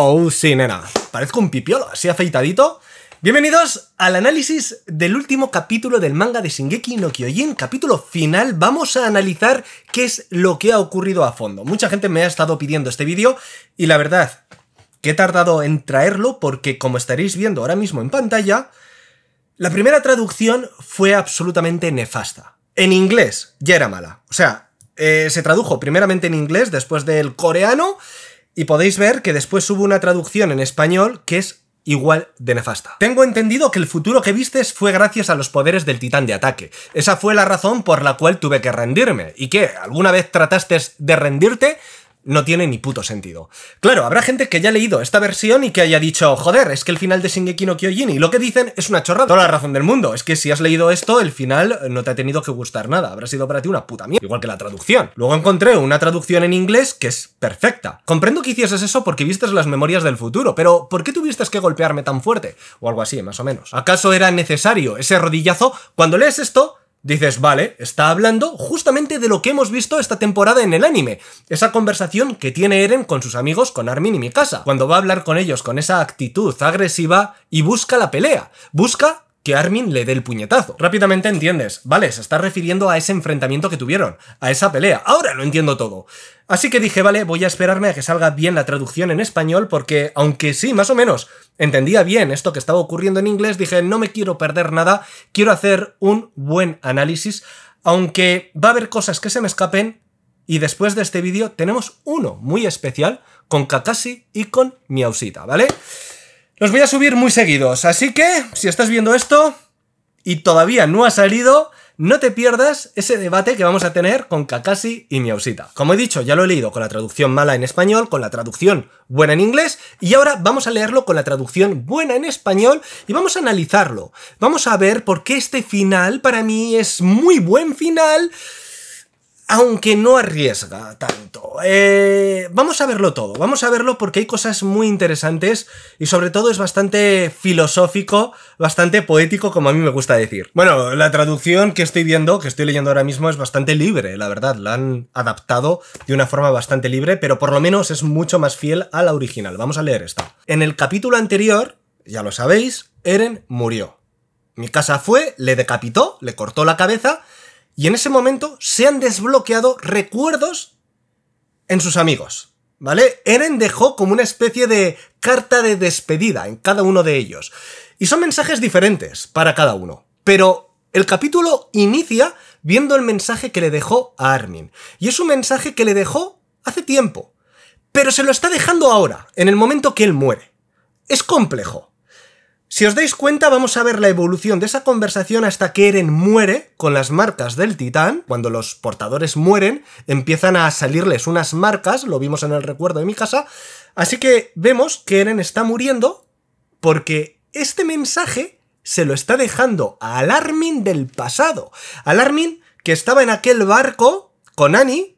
Oh, sí, nena. Parezco un pipiolo, así afeitadito. Bienvenidos al análisis del último capítulo del manga de Shingeki no Kyojin, capítulo final. Vamos a analizar qué es lo que ha ocurrido a fondo. Mucha gente me ha estado pidiendo este vídeo y la verdad que he tardado en traerlo porque como estaréis viendo ahora mismo en pantalla, la primera traducción fue absolutamente nefasta. En inglés ya era mala. O sea, eh, se tradujo primeramente en inglés, después del coreano y podéis ver que después hubo una traducción en español que es igual de nefasta. Tengo entendido que el futuro que vistes fue gracias a los poderes del titán de ataque. Esa fue la razón por la cual tuve que rendirme. ¿Y qué? ¿Alguna vez trataste de rendirte? no tiene ni puto sentido. Claro, habrá gente que haya leído esta versión y que haya dicho, joder, es que el final de Shingeki no y lo que dicen es una chorrada. Toda la razón del mundo, es que si has leído esto, el final eh, no te ha tenido que gustar nada, habrá sido para ti una puta mierda, igual que la traducción. Luego encontré una traducción en inglés que es perfecta. Comprendo que hicieses eso porque vistes las memorias del futuro, pero ¿por qué tuviste que golpearme tan fuerte? O algo así, más o menos. ¿Acaso era necesario ese rodillazo? Cuando lees esto, dices, vale, está hablando justamente de lo que hemos visto esta temporada en el anime, esa conversación que tiene Eren con sus amigos, con Armin y Mikasa, cuando va a hablar con ellos con esa actitud agresiva y busca la pelea, busca que Armin le dé el puñetazo. Rápidamente entiendes, vale, se está refiriendo a ese enfrentamiento que tuvieron, a esa pelea. Ahora lo entiendo todo. Así que dije, vale, voy a esperarme a que salga bien la traducción en español porque, aunque sí, más o menos, entendía bien esto que estaba ocurriendo en inglés, dije, no me quiero perder nada, quiero hacer un buen análisis, aunque va a haber cosas que se me escapen. Y después de este vídeo tenemos uno muy especial con Kakashi y con Miausita, ¿vale? Los voy a subir muy seguidos, así que si estás viendo esto y todavía no ha salido, no te pierdas ese debate que vamos a tener con Kakashi y Miausita. Como he dicho, ya lo he leído con la traducción mala en español, con la traducción buena en inglés, y ahora vamos a leerlo con la traducción buena en español y vamos a analizarlo. Vamos a ver por qué este final para mí es muy buen final aunque no arriesga tanto. Eh, vamos a verlo todo, vamos a verlo porque hay cosas muy interesantes y sobre todo es bastante filosófico, bastante poético como a mí me gusta decir. Bueno, la traducción que estoy viendo, que estoy leyendo ahora mismo es bastante libre, la verdad, la han adaptado de una forma bastante libre, pero por lo menos es mucho más fiel a la original. Vamos a leer esta. En el capítulo anterior, ya lo sabéis, Eren murió. Mi casa fue, le decapitó, le cortó la cabeza y en ese momento se han desbloqueado recuerdos en sus amigos. ¿Vale? Eren dejó como una especie de carta de despedida en cada uno de ellos. Y son mensajes diferentes para cada uno. Pero el capítulo inicia viendo el mensaje que le dejó a Armin. Y es un mensaje que le dejó hace tiempo. Pero se lo está dejando ahora, en el momento que él muere. Es complejo. Si os dais cuenta, vamos a ver la evolución de esa conversación hasta que Eren muere con las marcas del titán. Cuando los portadores mueren, empiezan a salirles unas marcas, lo vimos en el recuerdo de mi casa. Así que vemos que Eren está muriendo porque este mensaje se lo está dejando a Armin del pasado. Armin, que estaba en aquel barco con Annie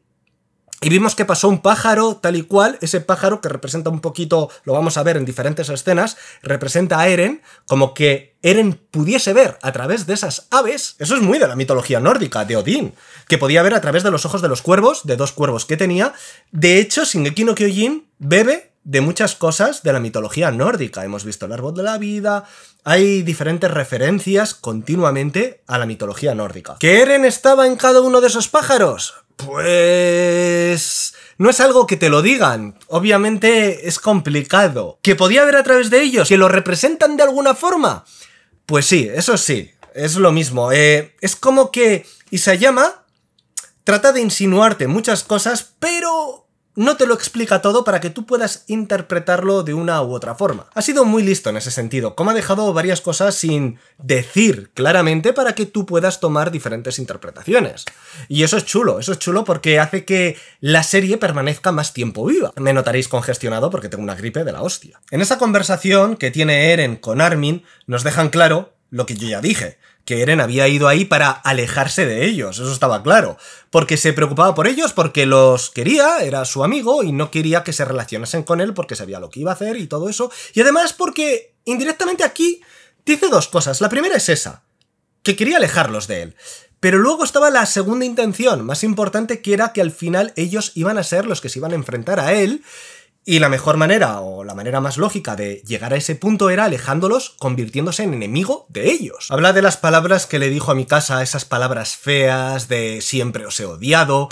y vimos que pasó un pájaro tal y cual, ese pájaro que representa un poquito, lo vamos a ver en diferentes escenas, representa a Eren como que Eren pudiese ver a través de esas aves, eso es muy de la mitología nórdica, de Odín, que podía ver a través de los ojos de los cuervos, de dos cuervos que tenía. De hecho, Shingeki no Kyojin bebe de muchas cosas de la mitología nórdica. Hemos visto el árbol de la vida, hay diferentes referencias continuamente a la mitología nórdica. ¿Que Eren estaba en cada uno de esos pájaros? Pues... No es algo que te lo digan. Obviamente es complicado. ¿Que podía ver a través de ellos? ¿Que lo representan de alguna forma? Pues sí, eso sí. Es lo mismo. Eh, es como que Isayama trata de insinuarte muchas cosas, pero no te lo explica todo para que tú puedas interpretarlo de una u otra forma. Ha sido muy listo en ese sentido, como ha dejado varias cosas sin decir claramente para que tú puedas tomar diferentes interpretaciones. Y eso es chulo, eso es chulo porque hace que la serie permanezca más tiempo viva. Me notaréis congestionado porque tengo una gripe de la hostia. En esa conversación que tiene Eren con Armin, nos dejan claro lo que yo ya dije, que Eren había ido ahí para alejarse de ellos, eso estaba claro, porque se preocupaba por ellos, porque los quería, era su amigo y no quería que se relacionasen con él porque sabía lo que iba a hacer y todo eso, y además porque indirectamente aquí dice dos cosas, la primera es esa, que quería alejarlos de él, pero luego estaba la segunda intención, más importante, que era que al final ellos iban a ser los que se iban a enfrentar a él, y la mejor manera, o la manera más lógica de llegar a ese punto era alejándolos, convirtiéndose en enemigo de ellos. Habla de las palabras que le dijo a mi casa, esas palabras feas, de siempre os he odiado.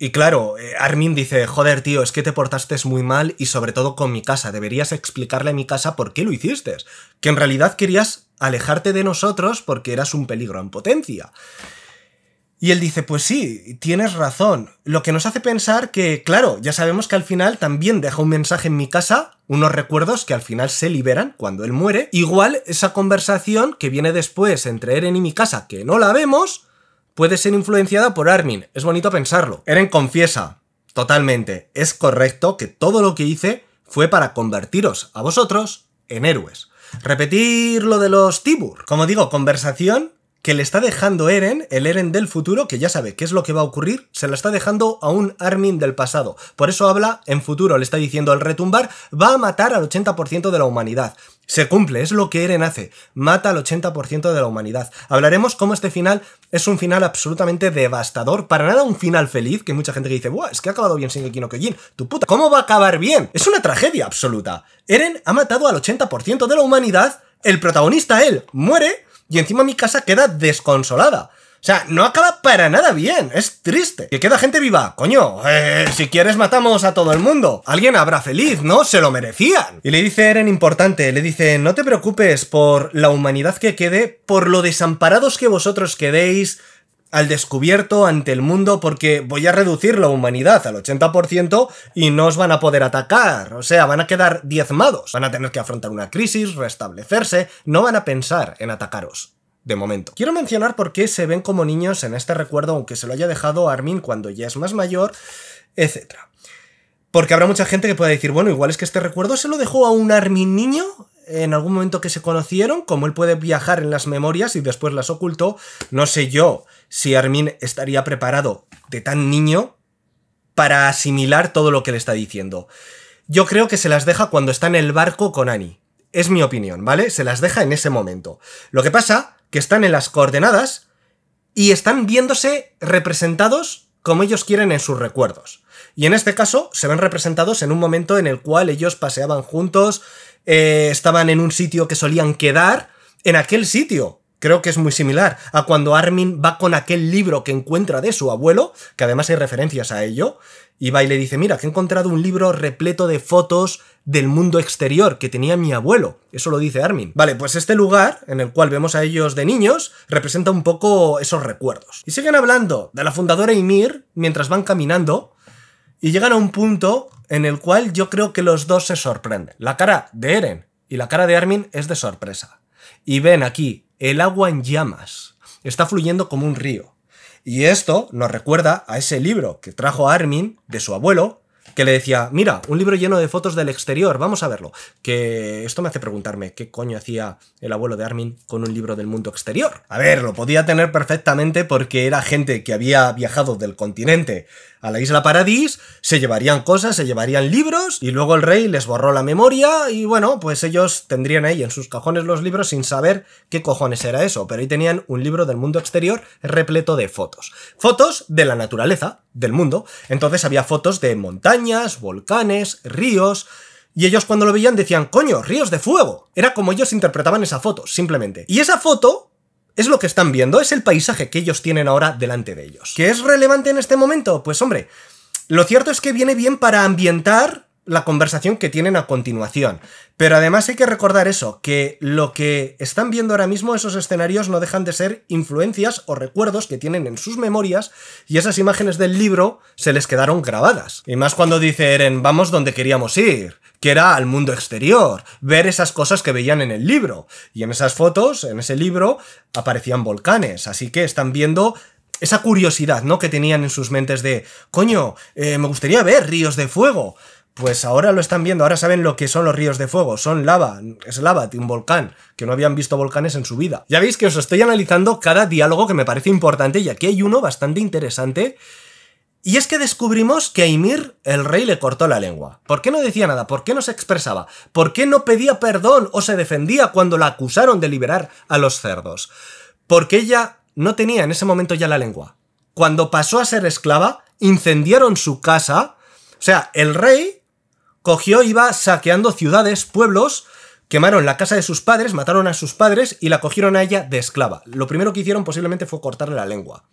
Y claro, eh, Armin dice, joder tío, es que te portaste muy mal y sobre todo con mi casa, deberías explicarle a mi casa por qué lo hiciste, que en realidad querías alejarte de nosotros porque eras un peligro en potencia. Y él dice, pues sí, tienes razón. Lo que nos hace pensar que, claro, ya sabemos que al final también deja un mensaje en mi casa, unos recuerdos que al final se liberan cuando él muere. Igual esa conversación que viene después entre Eren y mi casa, que no la vemos, puede ser influenciada por Armin. Es bonito pensarlo. Eren confiesa, totalmente, es correcto que todo lo que hice fue para convertiros a vosotros en héroes. Repetir lo de los Tibur. Como digo, conversación que le está dejando Eren, el Eren del futuro, que ya sabe qué es lo que va a ocurrir, se la está dejando a un Armin del pasado. Por eso habla en futuro, le está diciendo al retumbar, va a matar al 80% de la humanidad. Se cumple, es lo que Eren hace, mata al 80% de la humanidad. Hablaremos cómo este final es un final absolutamente devastador, para nada un final feliz, que mucha gente dice, Buah, es que ha acabado bien sin no Kyojin, tu puta, ¿cómo va a acabar bien? Es una tragedia absoluta. Eren ha matado al 80% de la humanidad, el protagonista él muere, y encima mi casa queda desconsolada. O sea, no acaba para nada bien, es triste. Que queda gente viva, coño, eh, si quieres matamos a todo el mundo. Alguien habrá feliz, ¿no? Se lo merecían. Y le dice Eren importante, le dice, no te preocupes por la humanidad que quede, por lo desamparados que vosotros quedéis, al descubierto ante el mundo porque voy a reducir la humanidad al 80% y no os van a poder atacar, o sea, van a quedar diezmados, van a tener que afrontar una crisis, restablecerse, no van a pensar en atacaros. De momento. Quiero mencionar por qué se ven como niños en este recuerdo, aunque se lo haya dejado Armin cuando ya es más mayor, etc. Porque habrá mucha gente que pueda decir, bueno, igual es que este recuerdo se lo dejó a un Armin niño en algún momento que se conocieron, como él puede viajar en las memorias y después las ocultó, no sé yo si Armin estaría preparado de tan niño para asimilar todo lo que le está diciendo. Yo creo que se las deja cuando está en el barco con Annie. Es mi opinión, ¿vale? Se las deja en ese momento. Lo que pasa que están en las coordenadas y están viéndose representados como ellos quieren en sus recuerdos. Y en este caso se ven representados en un momento en el cual ellos paseaban juntos, eh, estaban en un sitio que solían quedar, en aquel sitio. Creo que es muy similar a cuando Armin va con aquel libro que encuentra de su abuelo, que además hay referencias a ello, y va y le dice, mira, que he encontrado un libro repleto de fotos del mundo exterior que tenía mi abuelo. Eso lo dice Armin. Vale, pues este lugar, en el cual vemos a ellos de niños, representa un poco esos recuerdos. Y siguen hablando de la fundadora Ymir mientras van caminando, y llegan a un punto en el cual yo creo que los dos se sorprenden. La cara de Eren y la cara de Armin es de sorpresa. Y ven aquí el agua en llamas. Está fluyendo como un río. Y esto nos recuerda a ese libro que trajo Armin de su abuelo, que le decía, mira, un libro lleno de fotos del exterior, vamos a verlo. Que esto me hace preguntarme qué coño hacía el abuelo de Armin con un libro del mundo exterior. A ver, lo podía tener perfectamente porque era gente que había viajado del continente a la isla Paradis, se llevarían cosas, se llevarían libros, y luego el rey les borró la memoria, y bueno, pues ellos tendrían ahí en sus cajones los libros sin saber qué cojones era eso, pero ahí tenían un libro del mundo exterior repleto de fotos. Fotos de la naturaleza, del mundo. Entonces había fotos de montañas, volcanes, ríos, y ellos cuando lo veían decían, coño, ríos de fuego. Era como ellos interpretaban esa foto, simplemente. Y esa foto es lo que están viendo, es el paisaje que ellos tienen ahora delante de ellos. ¿Qué es relevante en este momento? Pues hombre, lo cierto es que viene bien para ambientar la conversación que tienen a continuación. Pero además hay que recordar eso, que lo que están viendo ahora mismo esos escenarios no dejan de ser influencias o recuerdos que tienen en sus memorias y esas imágenes del libro se les quedaron grabadas. Y más cuando dice Eren, vamos donde queríamos ir que era al mundo exterior, ver esas cosas que veían en el libro. Y en esas fotos, en ese libro, aparecían volcanes, así que están viendo esa curiosidad, ¿no? Que tenían en sus mentes de, coño, eh, me gustaría ver ríos de fuego. Pues ahora lo están viendo, ahora saben lo que son los ríos de fuego, son lava, es lava de un volcán, que no habían visto volcanes en su vida. Ya veis que os estoy analizando cada diálogo que me parece importante y aquí hay uno bastante interesante y es que descubrimos que a Ymir el rey le cortó la lengua. ¿Por qué no decía nada? ¿Por qué no se expresaba? ¿Por qué no pedía perdón o se defendía cuando la acusaron de liberar a los cerdos? Porque ella no tenía en ese momento ya la lengua. Cuando pasó a ser esclava, incendiaron su casa. O sea, el rey cogió, iba saqueando ciudades, pueblos, quemaron la casa de sus padres, mataron a sus padres y la cogieron a ella de esclava. Lo primero que hicieron posiblemente fue cortarle la lengua.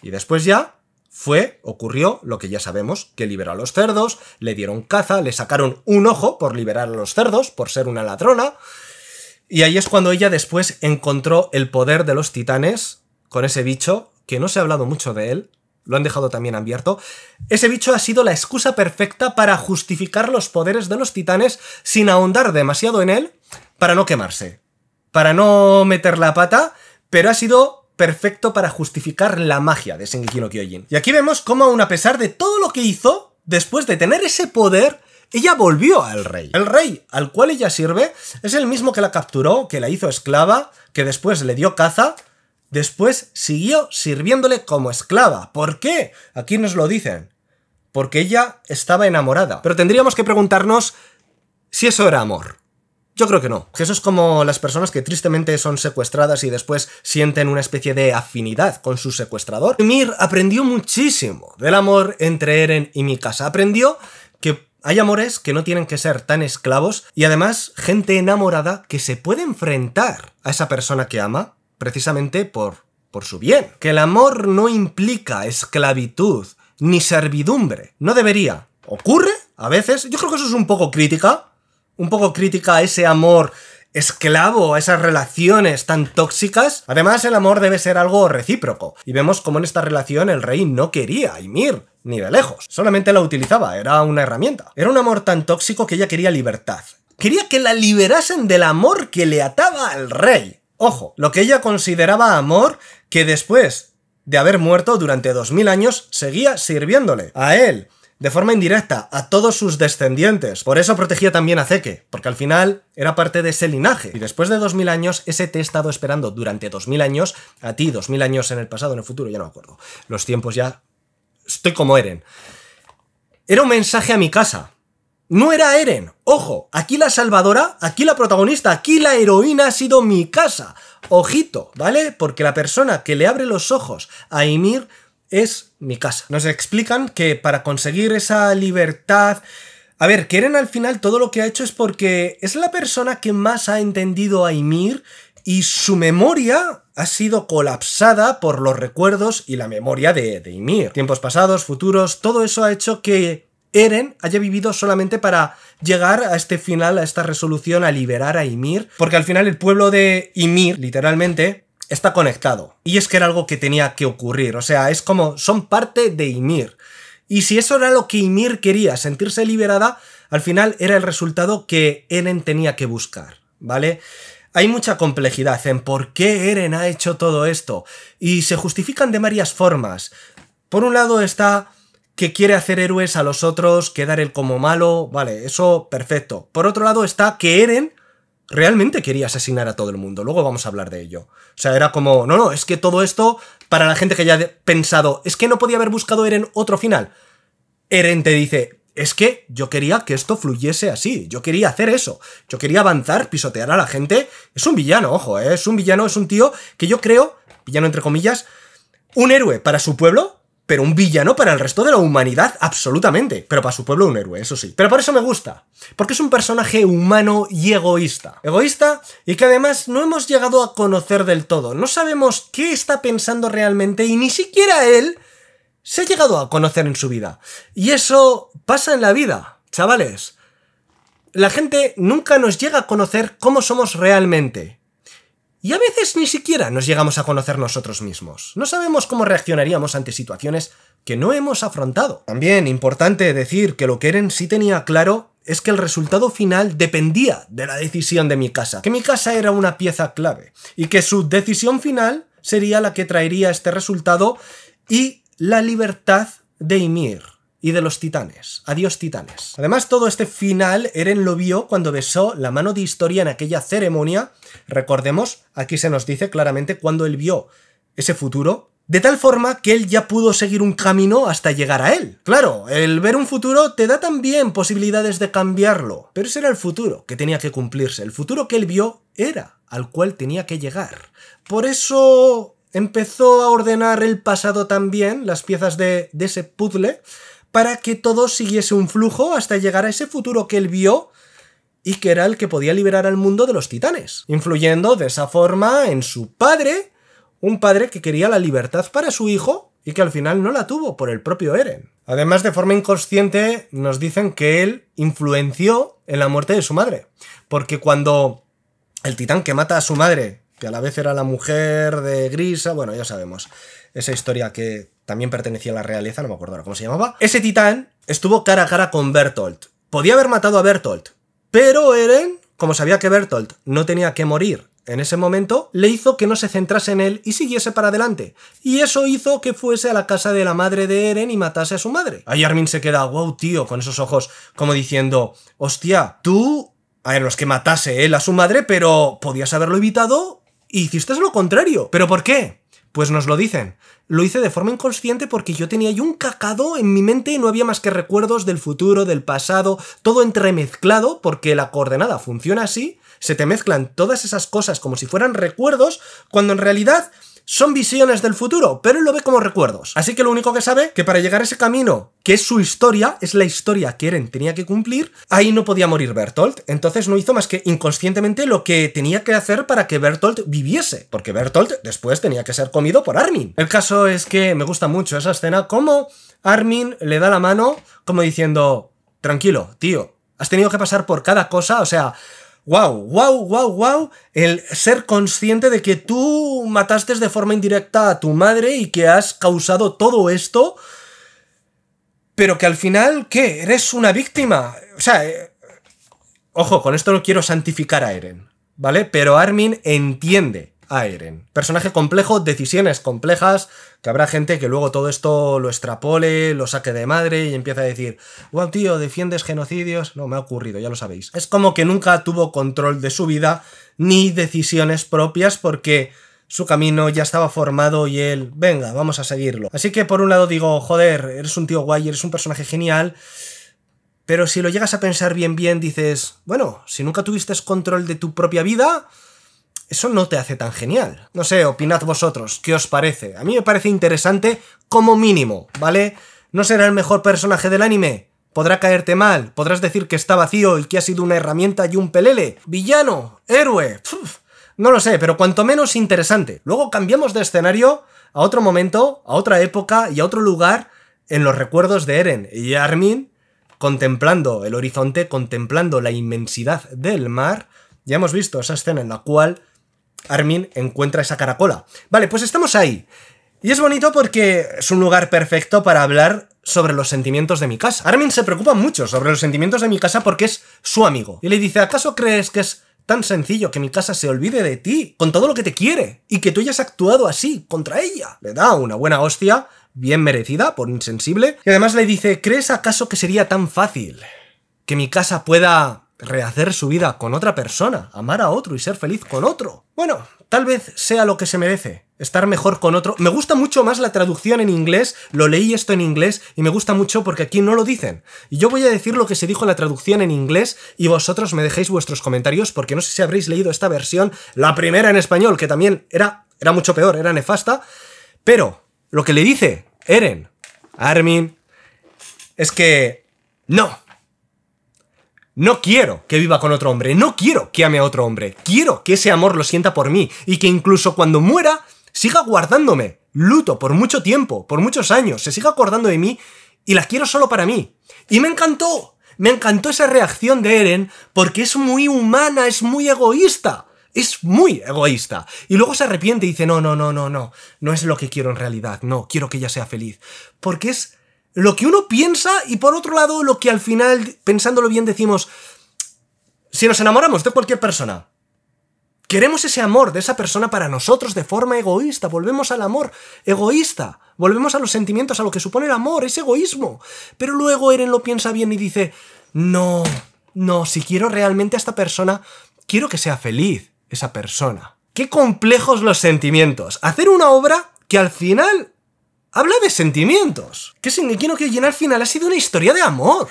Y después ya fue, ocurrió lo que ya sabemos, que liberó a los cerdos, le dieron caza, le sacaron un ojo por liberar a los cerdos, por ser una ladrona, y ahí es cuando ella después encontró el poder de los titanes con ese bicho, que no se ha hablado mucho de él, lo han dejado también abierto. Ese bicho ha sido la excusa perfecta para justificar los poderes de los titanes sin ahondar demasiado en él para no quemarse, para no meter la pata, pero ha sido perfecto para justificar la magia de Shingeki no Kyojin. Y aquí vemos cómo aun a pesar de todo lo que hizo, después de tener ese poder, ella volvió al rey. El rey al cual ella sirve es el mismo que la capturó, que la hizo esclava, que después le dio caza, después siguió sirviéndole como esclava. ¿Por qué? Aquí nos lo dicen. Porque ella estaba enamorada. Pero tendríamos que preguntarnos si eso era amor. Yo creo que no, que eso es como las personas que tristemente son secuestradas y después sienten una especie de afinidad con su secuestrador. Mir aprendió muchísimo del amor entre Eren y Mikasa. Aprendió que hay amores que no tienen que ser tan esclavos y además gente enamorada que se puede enfrentar a esa persona que ama precisamente por, por su bien. Que el amor no implica esclavitud ni servidumbre. No debería. ¿Ocurre? A veces, yo creo que eso es un poco crítica, un poco crítica a ese amor esclavo a esas relaciones tan tóxicas. Además, el amor debe ser algo recíproco. Y vemos cómo en esta relación el rey no quería a Ymir, ni de lejos. Solamente la utilizaba, era una herramienta. Era un amor tan tóxico que ella quería libertad. Quería que la liberasen del amor que le ataba al rey. Ojo, lo que ella consideraba amor que después de haber muerto durante 2000 años seguía sirviéndole a él de forma indirecta a todos sus descendientes. Por eso protegía también a Zeke, porque al final era parte de ese linaje. Y después de 2000 años, ese te he estado esperando durante 2000 años, a ti 2000 años en el pasado, en el futuro, ya no me acuerdo. Los tiempos ya... Estoy como Eren. Era un mensaje a mi casa. No era Eren. Ojo, aquí la salvadora, aquí la protagonista, aquí la heroína ha sido mi casa. Ojito, ¿vale? Porque la persona que le abre los ojos a Ymir es mi casa. Nos explican que para conseguir esa libertad... A ver, Eren al final todo lo que ha hecho es porque es la persona que más ha entendido a Ymir y su memoria ha sido colapsada por los recuerdos y la memoria de, de Ymir. Tiempos pasados, futuros, todo eso ha hecho que Eren haya vivido solamente para llegar a este final, a esta resolución, a liberar a Ymir, porque al final el pueblo de Ymir, literalmente, está conectado. Y es que era algo que tenía que ocurrir. O sea, es como son parte de Ymir. Y si eso era lo que Ymir quería, sentirse liberada, al final era el resultado que Eren tenía que buscar, ¿vale? Hay mucha complejidad en por qué Eren ha hecho todo esto y se justifican de varias formas. Por un lado está que quiere hacer héroes a los otros, quedar él como malo, vale, eso perfecto. Por otro lado está que Eren realmente quería asesinar a todo el mundo. Luego vamos a hablar de ello. O sea, era como, no, no, es que todo esto, para la gente que haya pensado, es que no podía haber buscado Eren otro final. Eren te dice, es que yo quería que esto fluyese así, yo quería hacer eso, yo quería avanzar, pisotear a la gente. Es un villano, ojo, ¿eh? es un villano, es un tío que yo creo, villano entre comillas, un héroe para su pueblo, pero un villano para el resto de la humanidad, absolutamente. Pero para su pueblo un héroe, eso sí. Pero por eso me gusta, porque es un personaje humano y egoísta. Egoísta y que además no hemos llegado a conocer del todo. No sabemos qué está pensando realmente y ni siquiera él se ha llegado a conocer en su vida. Y eso pasa en la vida, chavales. La gente nunca nos llega a conocer cómo somos realmente. Y a veces ni siquiera nos llegamos a conocer nosotros mismos. No sabemos cómo reaccionaríamos ante situaciones que no hemos afrontado. También importante decir que lo que Eren sí tenía claro es que el resultado final dependía de la decisión de mi casa, que mi casa era una pieza clave, y que su decisión final sería la que traería este resultado y la libertad de Ymir y de los titanes. Adiós titanes. Además, todo este final Eren lo vio cuando besó la mano de Historia en aquella ceremonia. Recordemos, aquí se nos dice claramente cuando él vio ese futuro. De tal forma que él ya pudo seguir un camino hasta llegar a él. Claro, el ver un futuro te da también posibilidades de cambiarlo, pero ese era el futuro que tenía que cumplirse. El futuro que él vio era al cual tenía que llegar. Por eso empezó a ordenar el pasado también, las piezas de, ese puzzle, para que todo siguiese un flujo hasta llegar a ese futuro que él vio y que era el que podía liberar al mundo de los titanes, influyendo de esa forma en su padre, un padre que quería la libertad para su hijo y que al final no la tuvo por el propio Eren. Además, de forma inconsciente, nos dicen que él influenció en la muerte de su madre, porque cuando el titán que mata a su madre, que a la vez era la mujer de Grisa, bueno, ya sabemos, esa historia que también pertenecía a la realeza, no me acuerdo ahora cómo se llamaba. Ese titán estuvo cara a cara con Bertolt. Podía haber matado a Bertolt, pero Eren, como sabía que Bertolt no tenía que morir en ese momento, le hizo que no se centrase en él y siguiese para adelante. Y eso hizo que fuese a la casa de la madre de Eren y matase a su madre. Ahí Armin se queda, wow, tío, con esos ojos, como diciendo, hostia, tú... A ver, no que matase él a su madre, pero podías haberlo evitado y hiciste lo contrario. ¿Pero por qué? Pues nos lo dicen. Lo hice de forma inconsciente porque yo tenía un cacado en mi mente y no había más que recuerdos del futuro, del pasado, todo entremezclado porque la coordenada funciona así, se te mezclan todas esas cosas como si fueran recuerdos, cuando en realidad son visiones del futuro, pero él lo ve como recuerdos. Así que lo único que sabe que para llegar a ese camino, que es su historia, es la historia que Eren tenía que cumplir, ahí no podía morir Bertolt. Entonces no hizo más que inconscientemente lo que tenía que hacer para que Bertolt viviese, porque Bertolt después tenía que ser comido por Armin. El caso es que me gusta mucho esa escena, como Armin le da la mano como diciendo, tranquilo, tío, has tenido que pasar por cada cosa, o sea, wow, wow, wow, wow, el ser consciente de que tú mataste de forma indirecta a tu madre y que has causado todo esto, pero que al final, ¿qué? Eres una víctima. O sea, eh, ojo, con esto no quiero santificar a Eren, ¿vale? Pero Armin entiende Eren. Personaje complejo, decisiones complejas, que habrá gente que luego todo esto lo extrapole, lo saque de madre y empieza a decir, wow tío, defiendes genocidios. No, me ha ocurrido, ya lo sabéis. Es como que nunca tuvo control de su vida ni decisiones propias porque su camino ya estaba formado y él, venga, vamos a seguirlo. Así que por un lado digo, joder, eres un tío guay, eres un personaje genial. Pero si lo llegas a pensar bien bien, dices, bueno, si nunca tuviste control de tu propia vida, eso no te hace tan genial. No sé, opinad vosotros, ¿qué os parece? A mí me parece interesante como mínimo, ¿vale? No será el mejor personaje del anime, Podrá caerte mal, podrás decir que está vacío y que ha sido una herramienta y un pelele. Villano, héroe. no lo sé, pero cuanto menos interesante. Luego cambiamos de escenario a otro momento, a otra época y a otro lugar en los recuerdos de Eren y Armin, contemplando el horizonte, contemplando la inmensidad del mar. Ya hemos visto esa escena en la cual Armin encuentra esa caracola. Vale, pues estamos ahí. Y es bonito porque es un lugar perfecto para hablar sobre los sentimientos de mi casa. Armin se preocupa mucho sobre los sentimientos de mi casa porque es su amigo. Y le dice, ¿acaso crees que es tan sencillo que mi casa se olvide de ti, con todo lo que te quiere, y que tú hayas actuado así, contra ella? Le da una buena hostia, bien merecida, por insensible. Y además le dice, ¿crees acaso que sería tan fácil que mi casa pueda rehacer su vida con otra persona, amar a otro y ser feliz con otro. Bueno, tal vez sea lo que se merece, estar mejor con otro. Me gusta mucho más la traducción en inglés, lo leí esto en inglés y me gusta mucho porque aquí no lo dicen. Y yo voy a decir lo que se dijo en la traducción en inglés y vosotros me dejéis vuestros comentarios porque no sé si habréis leído esta versión, la primera en español, que también era, era mucho peor, era nefasta, pero lo que le dice Eren, Armin, es que no, no quiero que viva con otro hombre, no quiero que ame a otro hombre, quiero que ese amor lo sienta por mí y que incluso cuando muera siga guardándome luto por mucho tiempo, por muchos años, se siga acordando de mí y la quiero solo para mí. Y me encantó, me encantó esa reacción de Eren porque es muy humana, es muy egoísta. Es muy egoísta. Y luego se arrepiente y dice, no, no, no, no, no, no es lo que quiero en realidad, no, quiero que ella sea feliz. Porque es lo que uno piensa y por otro lado lo que al final, pensándolo bien, decimos, si nos enamoramos de cualquier persona, queremos ese amor de esa persona para nosotros de forma egoísta, volvemos al amor egoísta, volvemos a los sentimientos, a lo que supone el amor, es egoísmo. Pero luego Eren lo piensa bien y dice, no, no, si quiero realmente a esta persona, quiero que sea feliz esa persona. Qué complejos los sentimientos. Hacer una obra que al final Habla de sentimientos. Que Shingeki no Kyojin al final ha sido una historia de amor.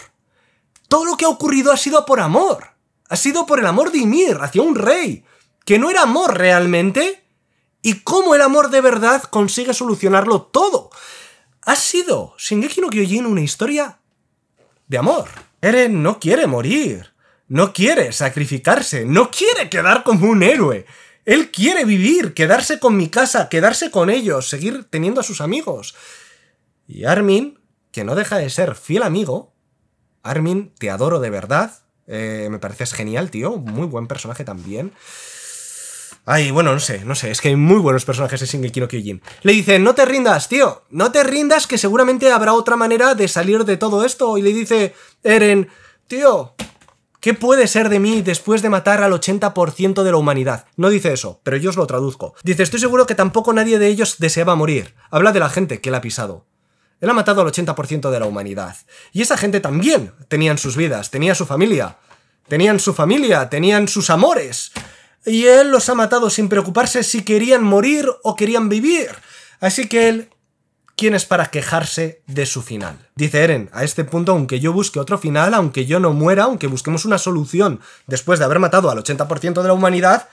Todo lo que ha ocurrido ha sido por amor. Ha sido por el amor de Ymir hacia un rey, que no era amor realmente. Y cómo el amor de verdad consigue solucionarlo todo. Ha sido Shingeki no Kyojin una historia de amor. Eren no quiere morir. No quiere sacrificarse. No quiere quedar como un héroe. Él quiere vivir, quedarse con mi casa, quedarse con ellos, seguir teniendo a sus amigos. Y Armin, que no deja de ser fiel amigo, Armin, te adoro de verdad. Eh, me pareces genial, tío. Muy buen personaje también. Ay, bueno, no sé, no sé, es que hay muy buenos personajes en Single no Kyojin. Le dice, no te rindas, tío, no te rindas que seguramente habrá otra manera de salir de todo esto. Y le dice, Eren, tío, ¿Qué puede ser de mí después de matar al 80% de la humanidad? No dice eso, pero yo os lo traduzco. Dice, estoy seguro que tampoco nadie de ellos deseaba morir. Habla de la gente que él ha pisado. Él ha matado al 80% de la humanidad. Y esa gente también tenían sus vidas, tenía su familia. Tenían su familia, tenían sus amores. Y él los ha matado sin preocuparse si querían morir o querían vivir. Así que él ¿Quién es para quejarse de su final? Dice Eren, a este punto, aunque yo busque otro final, aunque yo no muera, aunque busquemos una solución después de haber matado al 80% de la humanidad,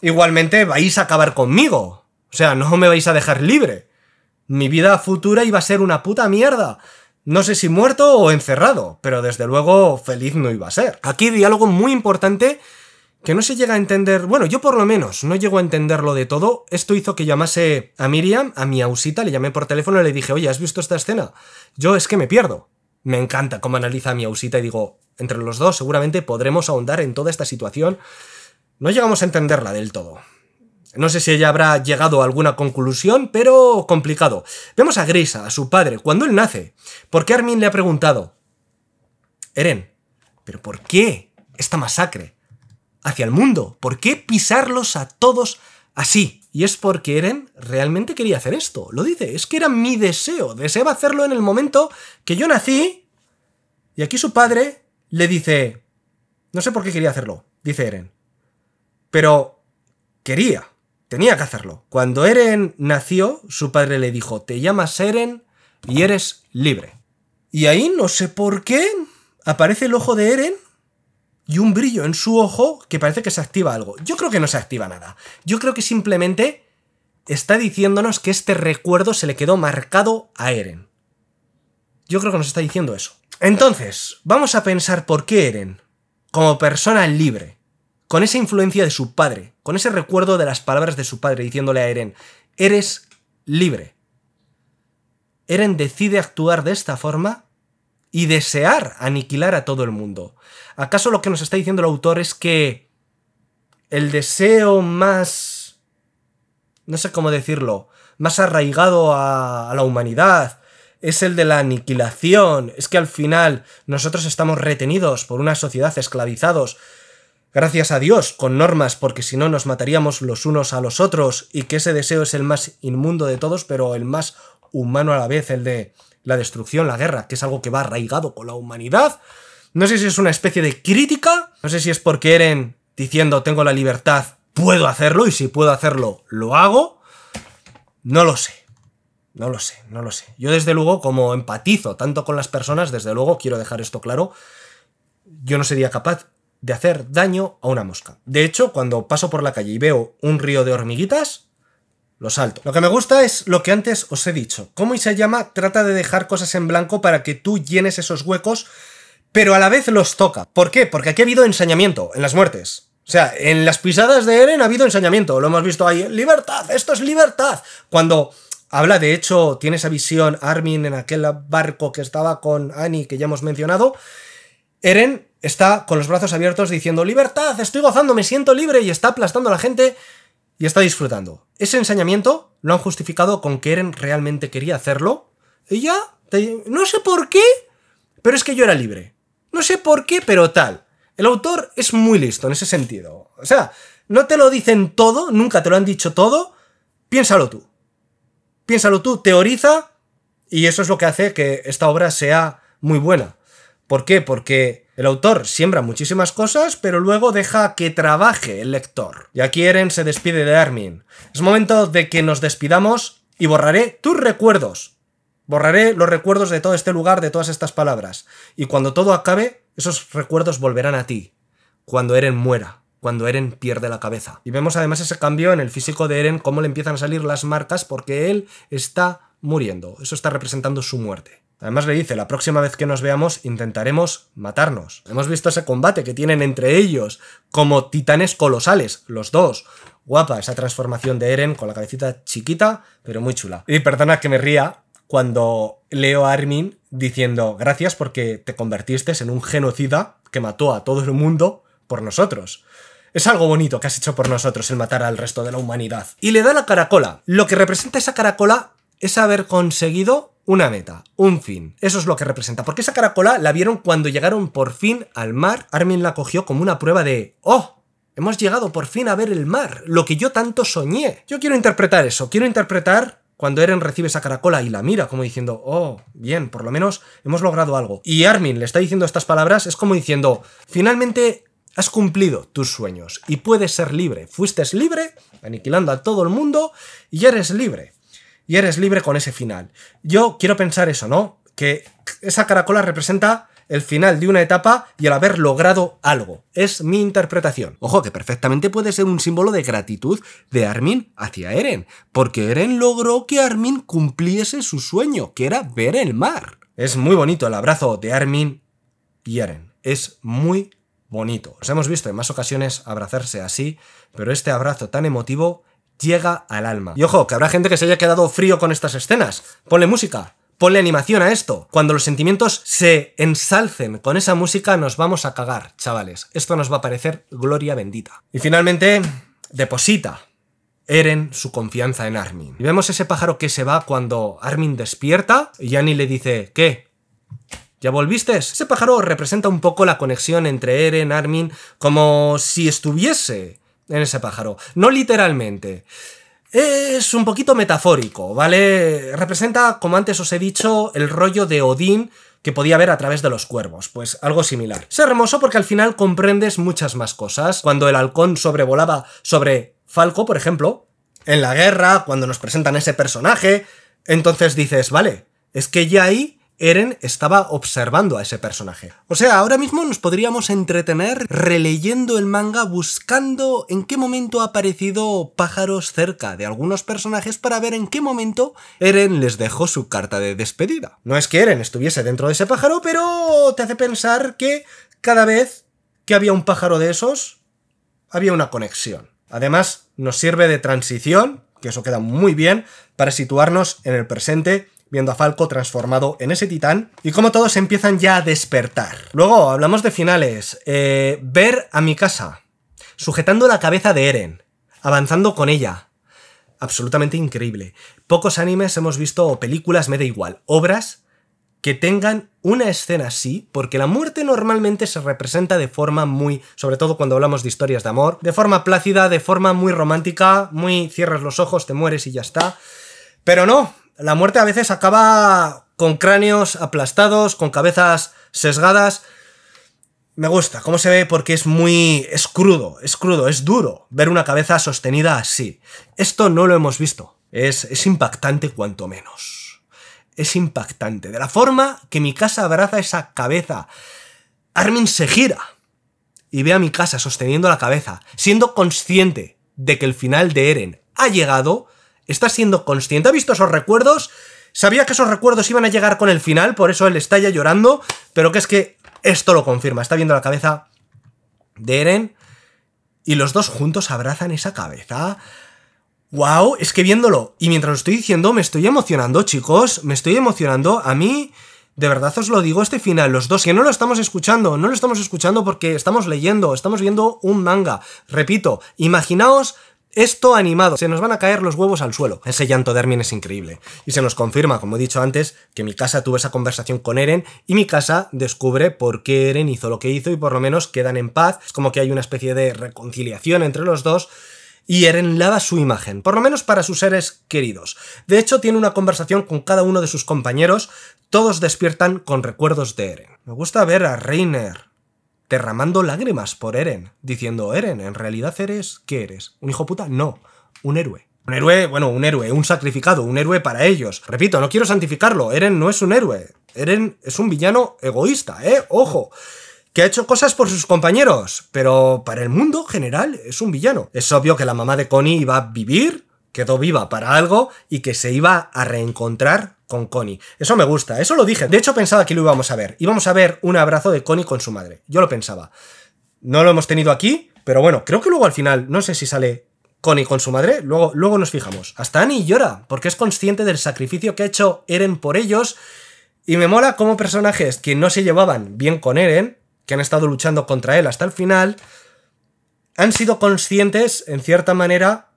igualmente vais a acabar conmigo. O sea, no me vais a dejar libre. Mi vida futura iba a ser una puta mierda. No sé si muerto o encerrado, pero desde luego feliz no iba a ser. Aquí diálogo muy importante que no se llega a entender, bueno, yo por lo menos no llego a entenderlo de todo. Esto hizo que llamase a Miriam, a mi ausita, le llamé por teléfono y le dije, oye, ¿has visto esta escena? Yo es que me pierdo. Me encanta cómo analiza a mi ausita y digo, entre los dos seguramente podremos ahondar en toda esta situación. No llegamos a entenderla del todo. No sé si ella habrá llegado a alguna conclusión, pero complicado. Vemos a Grisa, a su padre, cuando él nace, ¿Por qué Armin le ha preguntado, Eren, ¿pero por qué esta masacre? hacia el mundo. ¿Por qué pisarlos a todos así? Y es porque Eren realmente quería hacer esto. Lo dice, es que era mi deseo. Deseaba hacerlo en el momento que yo nací. Y aquí su padre le dice, no sé por qué quería hacerlo, dice Eren. Pero quería, tenía que hacerlo. Cuando Eren nació, su padre le dijo, te llamas Eren y eres libre. Y ahí no sé por qué aparece el ojo de Eren y un brillo en su ojo que parece que se activa algo. Yo creo que no se activa nada. Yo creo que simplemente está diciéndonos que este recuerdo se le quedó marcado a Eren. Yo creo que nos está diciendo eso. Entonces, vamos a pensar por qué Eren, como persona libre, con esa influencia de su padre, con ese recuerdo de las palabras de su padre diciéndole a Eren, eres libre. Eren decide actuar de esta forma y desear aniquilar a todo el mundo. ¿Acaso lo que nos está diciendo el autor es que el deseo más... no sé cómo decirlo, más arraigado a, la humanidad es el de la aniquilación? Es que al final nosotros estamos retenidos por una sociedad esclavizados gracias a Dios, con normas, porque si no nos mataríamos los unos a los otros, y que ese deseo es el más inmundo de todos, pero el más humano a la vez, el de la destrucción, la guerra, que es algo que va arraigado con la humanidad. No sé si es una especie de crítica, no sé si es porque Eren diciendo tengo la libertad, puedo hacerlo y si puedo hacerlo, lo hago. No lo sé. No lo sé, no lo sé. Yo desde luego, como empatizo tanto con las personas, desde luego, quiero dejar esto claro, yo no sería capaz de hacer daño a una mosca. De hecho, cuando paso por la calle y veo un río de hormiguitas, lo salto. Lo que me gusta es lo que antes os he dicho. Como y se llama, trata de dejar cosas en blanco para que tú llenes esos huecos, pero a la vez los toca. ¿Por qué? Porque aquí ha habido ensañamiento en las muertes. O sea, en las pisadas de Eren ha habido ensañamiento. Lo hemos visto ahí. ¡Libertad! ¡Esto es libertad! Cuando habla, de hecho, tiene esa visión Armin en aquel barco que estaba con Annie, que ya hemos mencionado. Eren está con los brazos abiertos diciendo: ¡Libertad! ¡Estoy gozando! ¡Me siento libre! Y está aplastando a la gente y está disfrutando. Ese ensañamiento lo han justificado con que Eren realmente quería hacerlo. Y ya, no sé por qué, pero es que yo era libre. No sé por qué, pero tal. El autor es muy listo en ese sentido. O sea, no te lo dicen todo, nunca te lo han dicho todo. Piénsalo tú. Piénsalo tú, teoriza, y eso es lo que hace que esta obra sea muy buena. ¿Por qué? Porque el autor siembra muchísimas cosas, pero luego deja que trabaje el lector. Y aquí Eren se despide de Armin. Es momento de que nos despidamos y borraré tus recuerdos. Borraré los recuerdos de todo este lugar, de todas estas palabras. Y cuando todo acabe, esos recuerdos volverán a ti. Cuando Eren muera cuando Eren pierde la cabeza. Y vemos además ese cambio en el físico de Eren, cómo le empiezan a salir las marcas, porque él está muriendo. Eso está representando su muerte. Además le dice, la próxima vez que nos veamos intentaremos matarnos. Hemos visto ese combate que tienen entre ellos como titanes colosales, los dos. Guapa esa transformación de Eren con la cabecita chiquita, pero muy chula. Y perdona que me ría cuando leo a Armin diciendo, gracias porque te convertiste en un genocida que mató a todo el mundo por nosotros. Es algo bonito que has hecho por nosotros el matar al resto de la humanidad. Y le da la caracola. Lo que representa esa caracola es haber conseguido una meta, un fin. Eso es lo que representa. Porque esa caracola la vieron cuando llegaron por fin al mar. Armin la cogió como una prueba de, oh, Hemos llegado por fin a ver el mar, lo que yo tanto soñé. Yo quiero interpretar eso, quiero interpretar cuando Eren recibe esa caracola y la mira como diciendo, oh, bien, por lo menos hemos logrado algo. Y Armin le está diciendo estas palabras, es como diciendo, finalmente has cumplido tus sueños y puedes ser libre. Fuiste libre, aniquilando a todo el mundo, y eres libre y eres libre con ese final. Yo quiero pensar eso, ¿no? Que esa caracola representa el final de una etapa y el haber logrado algo. Es mi interpretación. Ojo, que perfectamente puede ser un símbolo de gratitud de Armin hacia Eren, porque Eren logró que Armin cumpliese su sueño, que era ver el mar. Es muy bonito el abrazo de Armin y Eren. Es muy bonito. Os hemos visto en más ocasiones abrazarse así, pero este abrazo tan emotivo llega al alma. Y ojo, que habrá gente que se haya quedado frío con estas escenas. Ponle música. Ponle animación a esto. Cuando los sentimientos se ensalcen con esa música, nos vamos a cagar, chavales. Esto nos va a parecer gloria bendita. Y finalmente, deposita Eren su confianza en Armin. Y vemos ese pájaro que se va cuando Armin despierta y Annie le dice, ¿qué? ¿Ya volviste? Ese pájaro representa un poco la conexión entre Eren, Armin, como si estuviese en ese pájaro. No literalmente. Es un poquito metafórico, ¿vale? Representa, como antes os he dicho, el rollo de Odín que podía ver a través de los cuervos, pues algo similar. Es hermoso porque al final comprendes muchas más cosas. Cuando el halcón sobrevolaba sobre Falco, por ejemplo, en la guerra, cuando nos presentan ese personaje, entonces dices, vale, es que ya ahí Eren estaba observando a ese personaje. O sea, ahora mismo nos podríamos entretener releyendo el manga buscando en qué momento ha aparecido pájaros cerca de algunos personajes para ver en qué momento Eren les dejó su carta de despedida. No es que Eren estuviese dentro de ese pájaro, pero te hace pensar que cada vez que había un pájaro de esos, había una conexión. Además, nos sirve de transición, que eso queda muy bien, para situarnos en el presente viendo a Falco transformado en ese titán y cómo todos empiezan ya a despertar. Luego hablamos de finales. Eh, ver a mi casa, sujetando la cabeza de Eren, avanzando con ella. Absolutamente increíble. Pocos animes hemos visto, o películas, me da igual, obras que tengan una escena así, porque la muerte normalmente se representa de forma muy, sobre todo cuando hablamos de historias de amor, de forma plácida, de forma muy romántica, muy cierras los ojos, te mueres y ya está. Pero no, la muerte a veces acaba con cráneos aplastados, con cabezas sesgadas. Me gusta cómo se ve porque es muy... es crudo, es crudo, es duro ver una cabeza sostenida así. Esto no lo hemos visto. Es, es impactante cuanto menos. Es impactante. De la forma que mi casa abraza esa cabeza. Armin se gira y ve a mi casa sosteniendo la cabeza, siendo consciente de que el final de Eren ha llegado está siendo consciente, ha visto esos recuerdos, sabía que esos recuerdos iban a llegar con el final, por eso él está ya llorando, pero que es que esto lo confirma, está viendo la cabeza de Eren y los dos juntos abrazan esa cabeza. ¡Wow! Es que viéndolo, y mientras lo estoy diciendo, me estoy emocionando, chicos, me estoy emocionando, a mí... De verdad os lo digo, este final, los dos, que no lo estamos escuchando, no lo estamos escuchando porque estamos leyendo, estamos viendo un manga. Repito, imaginaos esto animado, se nos van a caer los huevos al suelo. Ese llanto de Armin es increíble. Y se nos confirma, como he dicho antes, que mi casa tuvo esa conversación con Eren y mi casa descubre por qué Eren hizo lo que hizo y por lo menos quedan en paz. Es como que hay una especie de reconciliación entre los dos y Eren lava su imagen, por lo menos para sus seres queridos. De hecho, tiene una conversación con cada uno de sus compañeros, todos despiertan con recuerdos de Eren. Me gusta ver a Reiner derramando lágrimas por Eren, diciendo, Eren, ¿en realidad eres qué eres? ¿Un hijo puta? No, un héroe. Un héroe, bueno, un héroe, un sacrificado, un héroe para ellos. Repito, no quiero santificarlo, Eren no es un héroe, Eren es un villano egoísta, ¿eh? Ojo que ha hecho cosas por sus compañeros, pero para el mundo general es un villano. Es obvio que la mamá de Connie iba a vivir, quedó viva para algo y que se iba a reencontrar con Connie. Eso me gusta, eso lo dije. De hecho, pensaba que lo íbamos a ver. Íbamos a ver un abrazo de Connie con su madre. Yo lo pensaba. No lo hemos tenido aquí, pero bueno, creo que luego al final, no sé si sale Connie con su madre, luego, luego nos fijamos. Hasta Annie llora, porque es consciente del sacrificio que ha hecho Eren por ellos. Y me mola como personajes que no se llevaban bien con Eren, que han estado luchando contra él hasta el final, han sido conscientes, en cierta manera,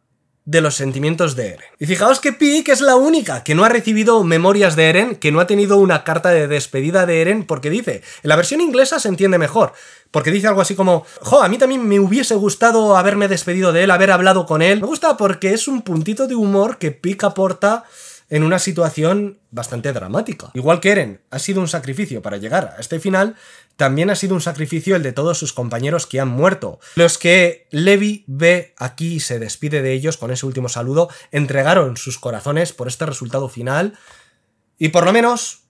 de los sentimientos de Eren. Y fijaos que Pic es la única que no ha recibido memorias de Eren, que no ha tenido una carta de despedida de Eren, porque dice, en la versión inglesa se entiende mejor, porque dice algo así como, jo, a mí también me hubiese gustado haberme despedido de él, haber hablado con él. Me gusta porque es un puntito de humor que Pic aporta en una situación bastante dramática. Igual que Eren ha sido un sacrificio para llegar a este final, también ha sido un sacrificio el de todos sus compañeros que han muerto, los que Levi ve aquí y se despide de ellos con ese último saludo, entregaron sus corazones por este resultado final y por lo menos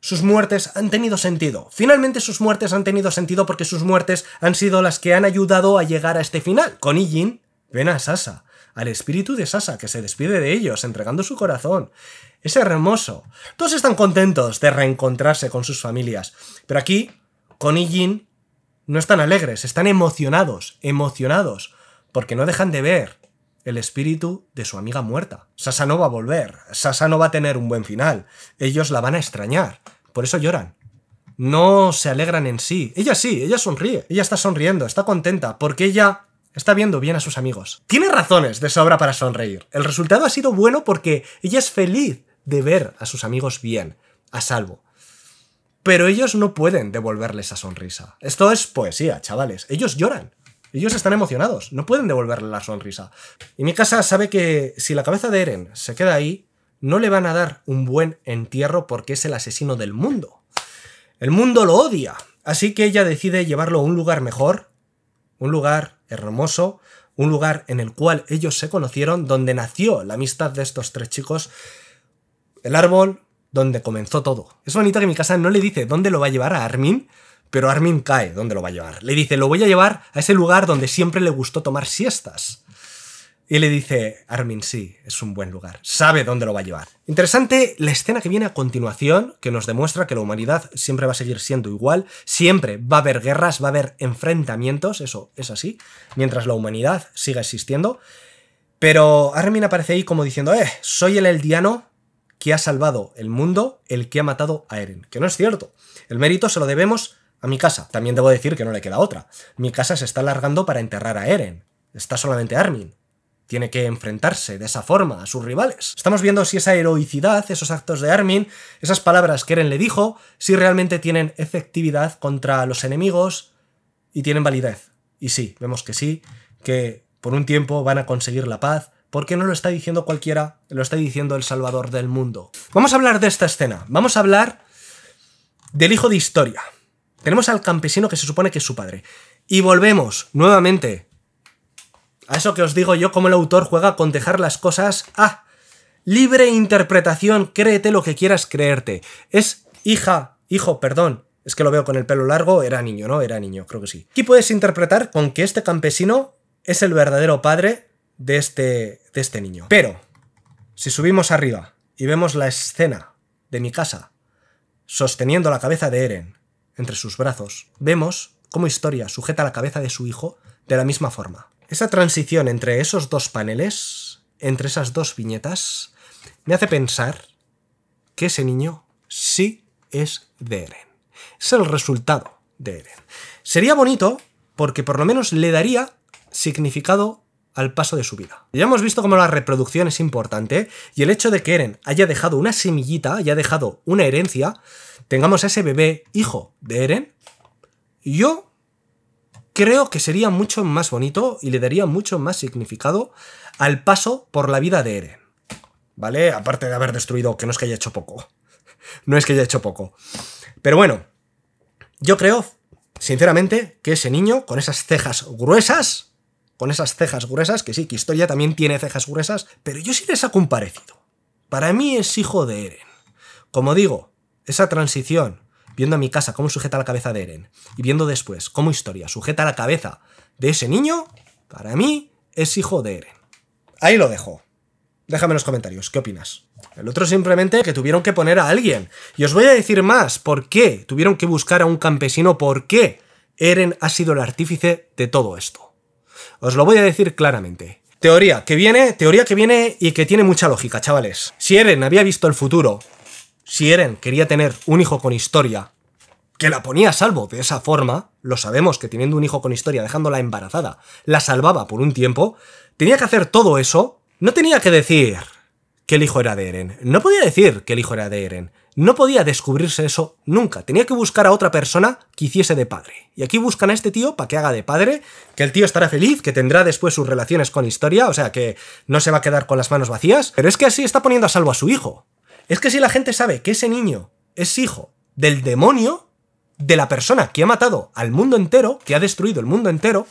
sus muertes han tenido sentido. Finalmente sus muertes han tenido sentido porque sus muertes han sido las que han ayudado a llegar a este final. Con Ijin, ven a Sasa al espíritu de Sasa, que se despide de ellos, entregando su corazón. Es hermoso. Todos están contentos de reencontrarse con sus familias. Pero aquí, con y no están alegres, están emocionados, emocionados, porque no dejan de ver el espíritu de su amiga muerta. Sasa no va a volver, Sasa no va a tener un buen final, ellos la van a extrañar, por eso lloran. No se alegran en sí. Ella sí, ella sonríe, ella está sonriendo, está contenta, porque ella Está viendo bien a sus amigos. Tiene razones de sobra para sonreír. El resultado ha sido bueno porque ella es feliz de ver a sus amigos bien, a salvo. Pero ellos no pueden devolverle esa sonrisa. Esto es poesía, chavales. Ellos lloran. Ellos están emocionados. No pueden devolverle la sonrisa. Y mi casa sabe que si la cabeza de Eren se queda ahí, no le van a dar un buen entierro porque es el asesino del mundo. El mundo lo odia. Así que ella decide llevarlo a un lugar mejor, un lugar hermoso, un lugar en el cual ellos se conocieron, donde nació la amistad de estos tres chicos, el árbol donde comenzó todo. Es bonito que mi casa no le dice dónde lo va a llevar a Armin, pero Armin cae dónde lo va a llevar. Le dice, lo voy a llevar a ese lugar donde siempre le gustó tomar siestas. Y le dice, Armin, sí, es un buen lugar, sabe dónde lo va a llevar. Interesante la escena que viene a continuación, que nos demuestra que la humanidad siempre va a seguir siendo igual, siempre va a haber guerras, va a haber enfrentamientos, eso es así, mientras la humanidad siga existiendo. Pero Armin aparece ahí como diciendo, eh, soy el Eldiano que ha salvado el mundo, el que ha matado a Eren. Que no es cierto. El mérito se lo debemos a mi casa. También debo decir que no le queda otra. Mi casa se está alargando para enterrar a Eren. Está solamente Armin tiene que enfrentarse de esa forma a sus rivales. Estamos viendo si esa heroicidad, esos actos de Armin, esas palabras que Eren le dijo, si realmente tienen efectividad contra los enemigos y tienen validez. Y sí, vemos que sí, que por un tiempo van a conseguir la paz, porque no lo está diciendo cualquiera, lo está diciendo el Salvador del mundo. Vamos a hablar de esta escena, vamos a hablar del hijo de historia. Tenemos al campesino que se supone que es su padre. Y volvemos nuevamente a eso que os digo yo, como el autor juega con dejar las cosas a libre interpretación, créete lo que quieras creerte. Es hija, hijo, perdón. Es que lo veo con el pelo largo, era niño, ¿no? Era niño, creo que sí. Aquí puedes interpretar con que este campesino es el verdadero padre de este, de este niño. Pero, si subimos arriba y vemos la escena de mi casa, sosteniendo la cabeza de Eren entre sus brazos, vemos cómo Historia sujeta la cabeza de su hijo de la misma forma. Esa transición entre esos dos paneles, entre esas dos viñetas, me hace pensar que ese niño sí es de Eren. Es el resultado de Eren. Sería bonito porque por lo menos le daría significado al paso de su vida. Ya hemos visto cómo la reproducción es importante y el hecho de que Eren haya dejado una semillita, haya dejado una herencia, tengamos a ese bebé hijo de Eren, y yo creo que sería mucho más bonito y le daría mucho más significado al paso por la vida de Eren. ¿Vale? Aparte de haber destruido, que no es que haya hecho poco. No es que haya hecho poco. Pero bueno, yo creo, sinceramente, que ese niño, con esas cejas gruesas, con esas cejas gruesas, que sí, que Historia también tiene cejas gruesas, pero yo sí les saco un parecido. Para mí es hijo de Eren. Como digo, esa transición viendo a mi casa cómo sujeta la cabeza de Eren, y viendo después cómo Historia sujeta la cabeza de ese niño, para mí es hijo de Eren. Ahí lo dejo. Déjame en los comentarios, ¿qué opinas? El otro simplemente que tuvieron que poner a alguien. Y os voy a decir más, ¿por qué tuvieron que buscar a un campesino? ¿Por qué Eren ha sido el artífice de todo esto? Os lo voy a decir claramente. Teoría que viene, teoría que viene y que tiene mucha lógica, chavales. Si Eren había visto el futuro si Eren quería tener un hijo con historia, que la ponía a salvo de esa forma, lo sabemos que teniendo un hijo con historia, dejándola embarazada, la salvaba por un tiempo, tenía que hacer todo eso, no tenía que decir que el hijo era de Eren, no podía decir que el hijo era de Eren, no podía descubrirse eso nunca, tenía que buscar a otra persona que hiciese de padre. Y aquí buscan a este tío para que haga de padre, que el tío estará feliz, que tendrá después sus relaciones con historia, o sea que no se va a quedar con las manos vacías, pero es que así está poniendo a salvo a su hijo. Es que si la gente sabe que ese niño es hijo del demonio, de la persona que ha matado al mundo entero, que ha destruido el mundo entero,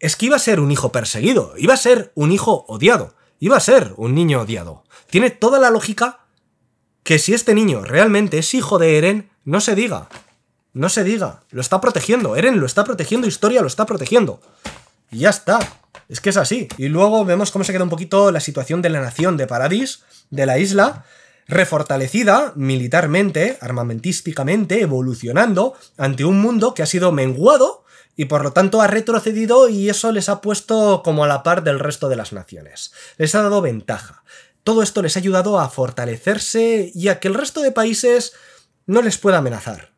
es que iba a ser un hijo perseguido, iba a ser un hijo odiado, iba a ser un niño odiado. Tiene toda la lógica que si este niño realmente es hijo de Eren, no se diga. No se diga. Lo está protegiendo. Eren lo está protegiendo, Historia lo está protegiendo. Y ya está. Es que es así. Y luego vemos cómo se queda un poquito la situación de la nación de Paradis, de la isla, refortalecida militarmente, armamentísticamente, evolucionando ante un mundo que ha sido menguado y por lo tanto ha retrocedido y eso les ha puesto como a la par del resto de las naciones. Les ha dado ventaja. Todo esto les ha ayudado a fortalecerse y a que el resto de países no les pueda amenazar.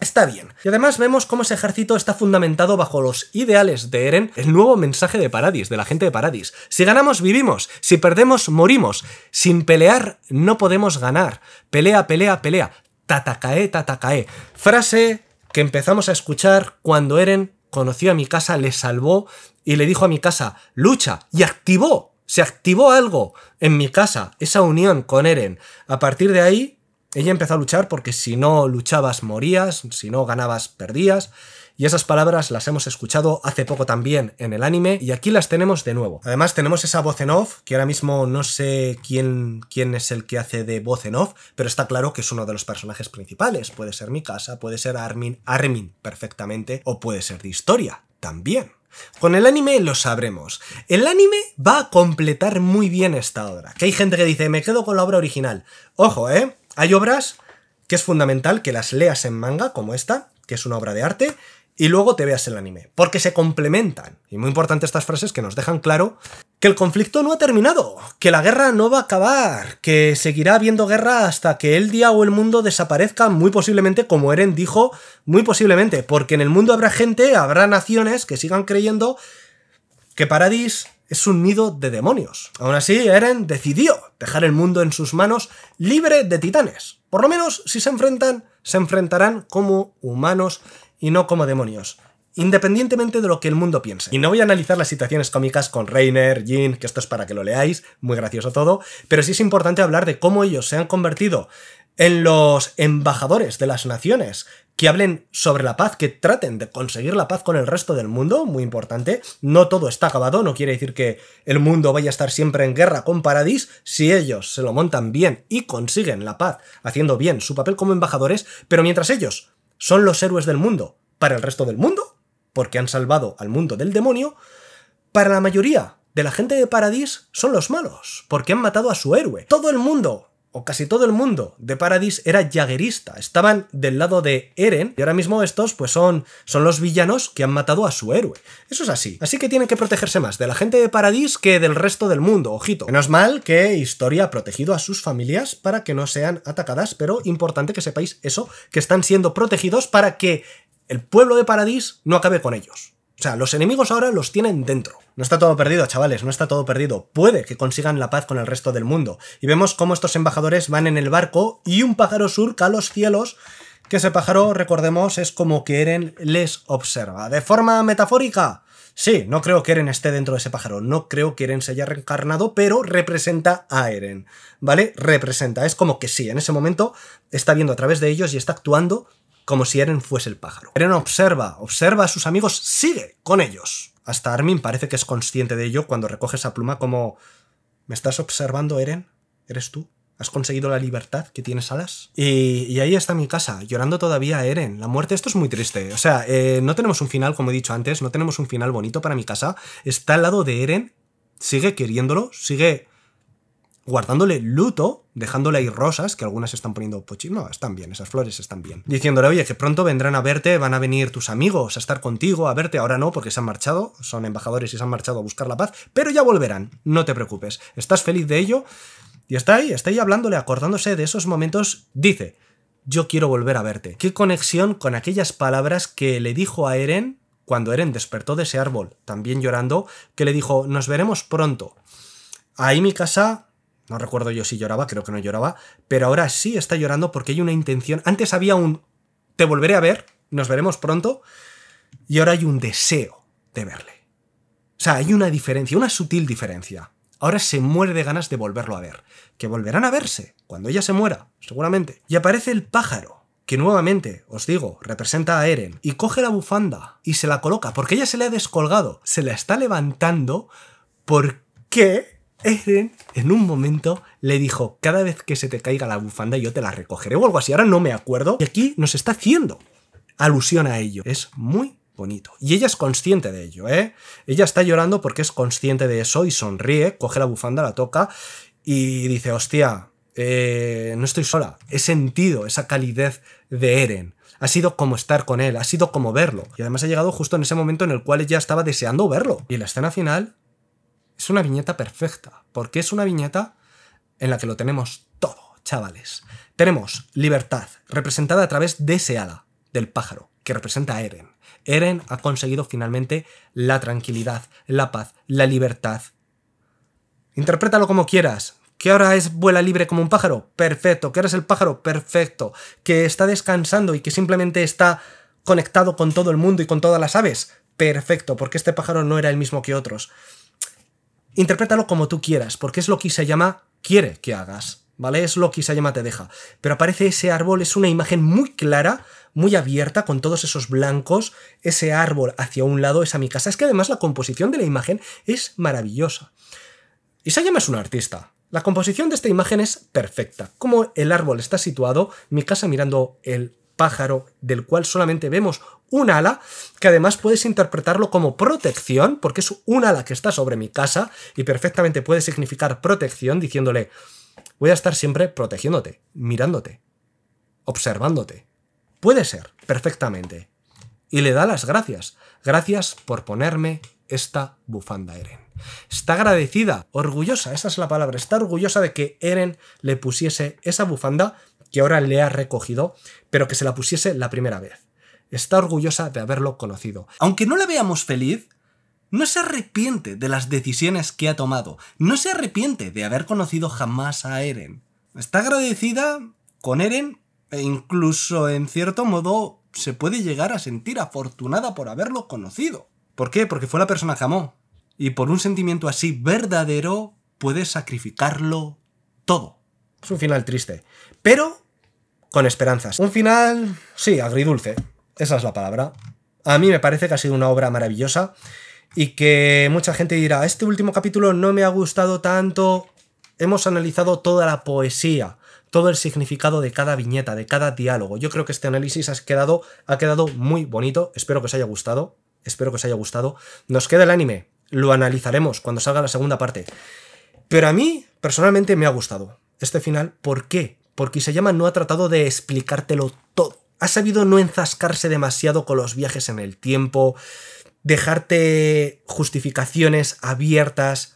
Está bien. Y además vemos cómo ese ejército está fundamentado bajo los ideales de Eren, el nuevo mensaje de Paradis, de la gente de Paradis. Si ganamos, vivimos. Si perdemos, morimos. Sin pelear, no podemos ganar. Pelea, pelea, pelea. Tatakae, tatakae. Frase que empezamos a escuchar cuando Eren conoció a mi casa, le salvó y le dijo a mi casa, lucha, y activó, se activó algo en mi casa, esa unión con Eren. A partir de ahí, ella empezó a luchar porque si no luchabas morías, si no ganabas perdías, y esas palabras las hemos escuchado hace poco también en el anime y aquí las tenemos de nuevo. Además tenemos esa voz en off, que ahora mismo no sé quién, quién es el que hace de voz en off, pero está claro que es uno de los personajes principales. Puede ser Mikasa, puede ser Armin, Armin perfectamente, o puede ser de historia también. Con el anime lo sabremos. El anime va a completar muy bien esta obra. Que hay gente que dice, me quedo con la obra original. Ojo, ¿eh? Hay obras que es fundamental que las leas en manga, como esta, que es una obra de arte, y luego te veas el anime, porque se complementan. Y muy importante estas frases que nos dejan claro que el conflicto no ha terminado, que la guerra no va a acabar, que seguirá habiendo guerra hasta que el día o el mundo desaparezca, muy posiblemente, como Eren dijo, muy posiblemente, porque en el mundo habrá gente, habrá naciones que sigan creyendo que Paradis es un nido de demonios. Aún así, Eren decidió dejar el mundo en sus manos libre de titanes. Por lo menos, si se enfrentan, se enfrentarán como humanos y no como demonios independientemente de lo que el mundo piense. Y no voy a analizar las situaciones cómicas con Reiner, Jin, que esto es para que lo leáis, muy gracioso todo, pero sí es importante hablar de cómo ellos se han convertido en los embajadores de las naciones que hablen sobre la paz, que traten de conseguir la paz con el resto del mundo, muy importante. No todo está acabado, no quiere decir que el mundo vaya a estar siempre en guerra con Paradis. Si ellos se lo montan bien y consiguen la paz, haciendo bien su papel como embajadores, pero mientras ellos son los héroes del mundo para el resto del mundo, porque han salvado al mundo del demonio, para la mayoría de la gente de Paradis son los malos, porque han matado a su héroe. Todo el mundo o casi todo el mundo de Paradis era jaguerista, estaban del lado de Eren y ahora mismo estos pues son, son los villanos que han matado a su héroe. Eso es así. Así que tienen que protegerse más de la gente de Paradis que del resto del mundo, ojito. Menos mal que Historia ha protegido a sus familias para que no sean atacadas, pero importante que sepáis eso, que están siendo protegidos para que el pueblo de Paradis no acabe con ellos. O sea, los enemigos ahora los tienen dentro. No está todo perdido, chavales, no está todo perdido. Puede que consigan la paz con el resto del mundo. Y vemos cómo estos embajadores van en el barco y un pájaro surca los cielos que ese pájaro, recordemos, es como que Eren les observa. ¿De forma metafórica? Sí, no creo que Eren esté dentro de ese pájaro, no creo que Eren se haya reencarnado, pero representa a Eren, ¿vale? Representa, es como que sí, en ese momento está viendo a través de ellos y está actuando como si Eren fuese el pájaro. Eren observa, observa a sus amigos, sigue con ellos. Hasta Armin parece que es consciente de ello cuando recoge esa pluma como... ¿Me estás observando, Eren? ¿Eres tú? ¿Has conseguido la libertad que tienes alas? Y, ahí está mi casa, llorando todavía a Eren. La muerte, esto es muy triste. O sea, eh, no tenemos un final, como he dicho antes, no tenemos un final bonito para mi casa. Está al lado de Eren, sigue queriéndolo, sigue guardándole luto, dejándole ahí rosas, que algunas están poniendo pochi, no, están bien, esas flores están bien. Diciéndole, oye, que pronto vendrán a verte, van a venir tus amigos a estar contigo, a verte, ahora no, porque se han marchado, son embajadores y se han marchado a buscar la paz, pero ya volverán, no te preocupes, estás feliz de ello, y está ahí, está ahí hablándole, acordándose de esos momentos, dice, yo quiero volver a verte. ¿Qué conexión con aquellas palabras que le dijo a Eren cuando Eren despertó de ese árbol, también llorando, que le dijo, nos veremos pronto? Ahí mi casa no recuerdo yo si lloraba, creo que no lloraba, pero ahora sí está llorando porque hay una intención. Antes había un te volveré a ver, nos veremos pronto, y ahora hay un deseo de verle. O sea, hay una diferencia, una sutil diferencia. Ahora se muere de ganas de volverlo a ver, que volverán a verse cuando ella se muera, seguramente. Y aparece el pájaro, que nuevamente, os digo, representa a Eren, y coge la bufanda y se la coloca, porque ella se le ha descolgado, se la está levantando porque Eren este, en un momento le dijo, cada vez que se te caiga la bufanda yo te la recogeré o algo así, ahora no me acuerdo. Y aquí nos está haciendo alusión a ello. Es muy bonito. Y ella es consciente de ello, ¿eh? Ella está llorando porque es consciente de eso y sonríe, coge la bufanda, la toca y dice, hostia, eh, no estoy sola. He sentido esa calidez de Eren. Ha sido como estar con él, ha sido como verlo. Y además ha llegado justo en ese momento en el cual ella estaba deseando verlo. Y la escena final es una viñeta perfecta, porque es una viñeta en la que lo tenemos todo, chavales. Tenemos libertad, representada a través de ese ala, del pájaro, que representa a Eren. Eren ha conseguido finalmente la tranquilidad, la paz, la libertad. Interprétalo como quieras, que ahora es vuela libre como un pájaro, perfecto, que eres el pájaro, perfecto, que está descansando y que simplemente está conectado con todo el mundo y con todas las aves, perfecto, porque este pájaro no era el mismo que otros. Interprétalo como tú quieras, porque es lo que se llama quiere que hagas, ¿vale? Es lo que se llama te deja. Pero aparece ese árbol, es una imagen muy clara, muy abierta, con todos esos blancos, ese árbol hacia un lado, a mi casa. Es que además la composición de la imagen es maravillosa. Isayama es un artista. La composición de esta imagen es perfecta. Como el árbol está situado, mi casa mirando el pájaro, del cual solamente vemos un ala, que además puedes interpretarlo como protección, porque es un ala que está sobre mi casa y perfectamente puede significar protección diciéndole, voy a estar siempre protegiéndote, mirándote, observándote. Puede ser, perfectamente. Y le da las gracias. Gracias por ponerme esta bufanda, Eren. Está agradecida, orgullosa, esa es la palabra, está orgullosa de que Eren le pusiese esa bufanda que ahora le ha recogido, pero que se la pusiese la primera vez. Está orgullosa de haberlo conocido. Aunque no la veamos feliz, no se arrepiente de las decisiones que ha tomado. No se arrepiente de haber conocido jamás a Eren. Está agradecida con Eren e incluso en cierto modo se puede llegar a sentir afortunada por haberlo conocido. ¿Por qué? Porque fue la persona que amó. Y por un sentimiento así verdadero puede sacrificarlo todo. Es un final triste pero con esperanzas. Un final, sí, agridulce, esa es la palabra. A mí me parece que ha sido una obra maravillosa y que mucha gente dirá, este último capítulo no me ha gustado tanto, hemos analizado toda la poesía, todo el significado de cada viñeta, de cada diálogo. Yo creo que este análisis ha quedado, ha quedado muy bonito, espero que os haya gustado, espero que os haya gustado. Nos queda el anime, lo analizaremos cuando salga la segunda parte. Pero a mí, personalmente, me ha gustado este final. ¿Por qué? porque llama no ha tratado de explicártelo todo. Ha sabido no enzascarse demasiado con los viajes en el tiempo, dejarte justificaciones abiertas,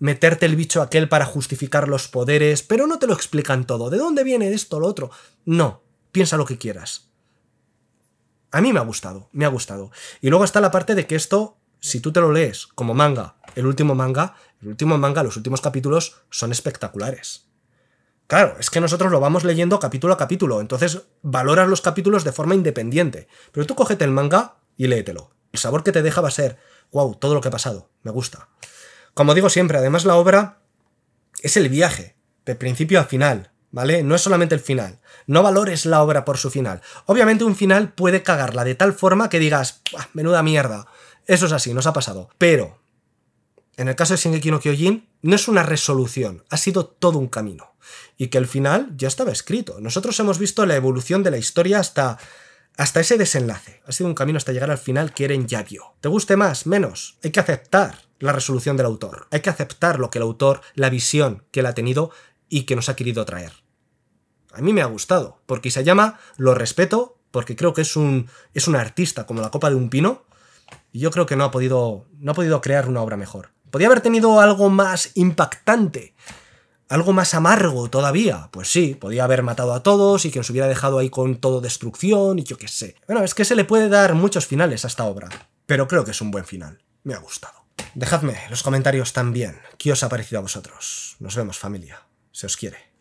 meterte el bicho aquel para justificar los poderes, pero no te lo explican todo. ¿De dónde viene esto, lo otro? No, piensa lo que quieras. A mí me ha gustado, me ha gustado. Y luego está la parte de que esto, si tú te lo lees como manga, el último manga, el último manga, los últimos capítulos son espectaculares. Claro, es que nosotros lo vamos leyendo capítulo a capítulo, entonces valoras los capítulos de forma independiente. Pero tú cógete el manga y léetelo. El sabor que te deja va a ser, wow, todo lo que ha pasado, me gusta. Como digo siempre, además la obra es el viaje, de principio a final, ¿vale? No es solamente el final. No valores la obra por su final. Obviamente un final puede cagarla de tal forma que digas, menuda mierda. Eso es así, nos ha pasado. Pero en el caso de Shingeki no Kyojin, no es una resolución, ha sido todo un camino. Y que el final ya estaba escrito. Nosotros hemos visto la evolución de la historia hasta, hasta ese desenlace. Ha sido un camino hasta llegar al final que Eren ya ¿Te guste más? Menos. Hay que aceptar la resolución del autor. Hay que aceptar lo que el autor, la visión que él ha tenido y que nos ha querido traer. A mí me ha gustado, porque se lo respeto, porque creo que es un, es un artista como la copa de un pino, y yo creo que no ha podido, no ha podido crear una obra mejor. Podía haber tenido algo más impactante, algo más amargo todavía. Pues sí, podía haber matado a todos y que nos hubiera dejado ahí con todo destrucción y yo qué sé. Bueno, es que se le puede dar muchos finales a esta obra, pero creo que es un buen final. Me ha gustado. Dejadme los comentarios también. ¿Qué os ha parecido a vosotros? Nos vemos familia. Se os quiere.